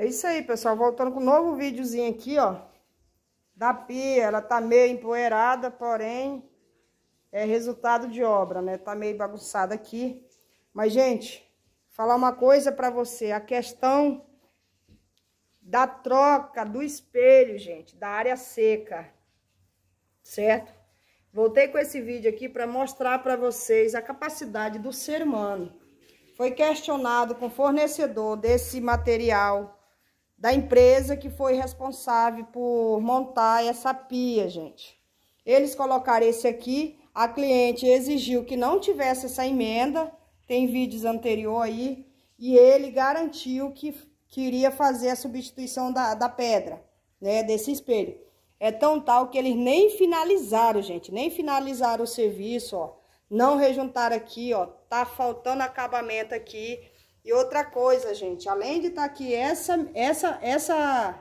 É isso aí, pessoal. Voltando com um novo videozinho aqui, ó. Da pia, ela tá meio empoeirada, porém é resultado de obra, né? Tá meio bagunçada aqui. Mas, gente, falar uma coisa pra você. A questão da troca do espelho, gente, da área seca, certo? Voltei com esse vídeo aqui para mostrar para vocês a capacidade do ser humano. Foi questionado com o fornecedor desse material da empresa que foi responsável por montar essa pia, gente. Eles colocaram esse aqui, a cliente exigiu que não tivesse essa emenda, tem vídeos anterior aí, e ele garantiu que queria fazer a substituição da, da pedra, né, desse espelho. É tão tal que eles nem finalizaram, gente, nem finalizaram o serviço, ó. Não rejuntaram aqui, ó. Tá faltando acabamento aqui. E outra coisa, gente, além de estar tá aqui essa, essa, essa,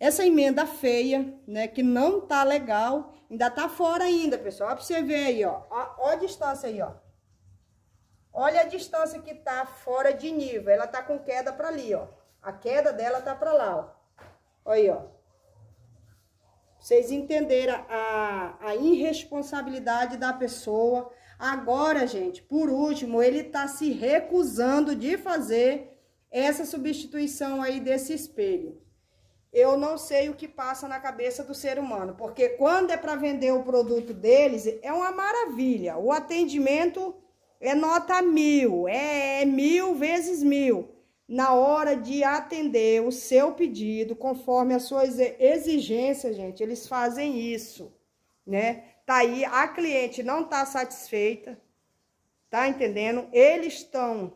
essa emenda feia, né, que não tá legal, ainda tá fora ainda, pessoal. Ó pra você ver aí, ó, ó, a distância aí, ó. Olha a distância que tá fora de nível, ela tá com queda pra ali, ó. A queda dela tá pra lá, ó. Olha aí, ó. Vocês entenderam a, a irresponsabilidade da pessoa. Agora, gente, por último, ele está se recusando de fazer essa substituição aí desse espelho. Eu não sei o que passa na cabeça do ser humano, porque quando é para vender o produto deles, é uma maravilha. O atendimento é nota mil, é na hora de atender o seu pedido, conforme as suas exigências, gente, eles fazem isso, né? Tá aí, a cliente não tá satisfeita, tá entendendo? Eles estão,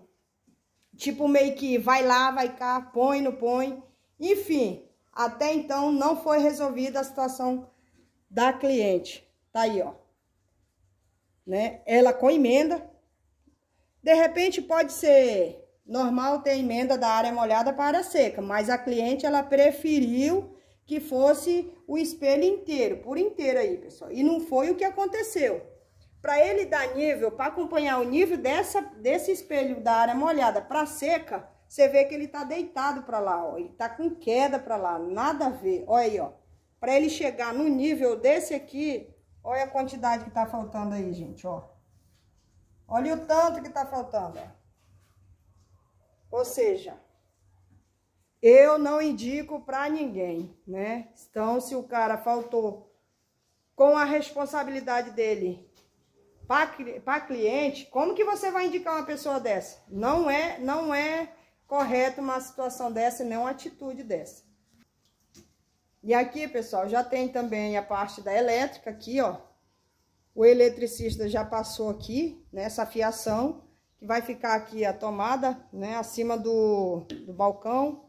tipo, meio que vai lá, vai cá, põe, não põe. Enfim, até então não foi resolvida a situação da cliente. Tá aí, ó. Né? Ela com emenda. De repente pode ser normal ter emenda da área molhada para seca, mas a cliente ela preferiu que fosse o espelho inteiro, por inteiro aí, pessoal. E não foi o que aconteceu. Para ele dar nível, para acompanhar o nível dessa, desse espelho da área molhada para seca, você vê que ele tá deitado para lá, ó. Ele tá com queda para lá, nada a ver. Olha aí, ó. Para ele chegar no nível desse aqui, olha a quantidade que tá faltando aí, gente, ó. Olha o tanto que tá faltando, ó. Ou seja, eu não indico para ninguém, né? Então, se o cara faltou com a responsabilidade dele para cliente, como que você vai indicar uma pessoa dessa? Não é, não é correto uma situação dessa, nem é uma atitude dessa. E aqui, pessoal, já tem também a parte da elétrica aqui, ó. O eletricista já passou aqui, nessa né, fiação que vai ficar aqui a tomada, né, acima do, do balcão.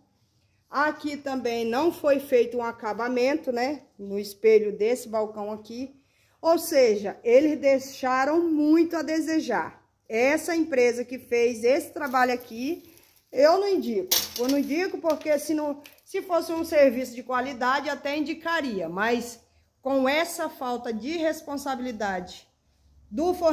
Aqui também não foi feito um acabamento, né, no espelho desse balcão aqui. Ou seja, eles deixaram muito a desejar. Essa empresa que fez esse trabalho aqui, eu não indico. Eu não indico porque se, não, se fosse um serviço de qualidade, até indicaria. Mas com essa falta de responsabilidade do fornecedor,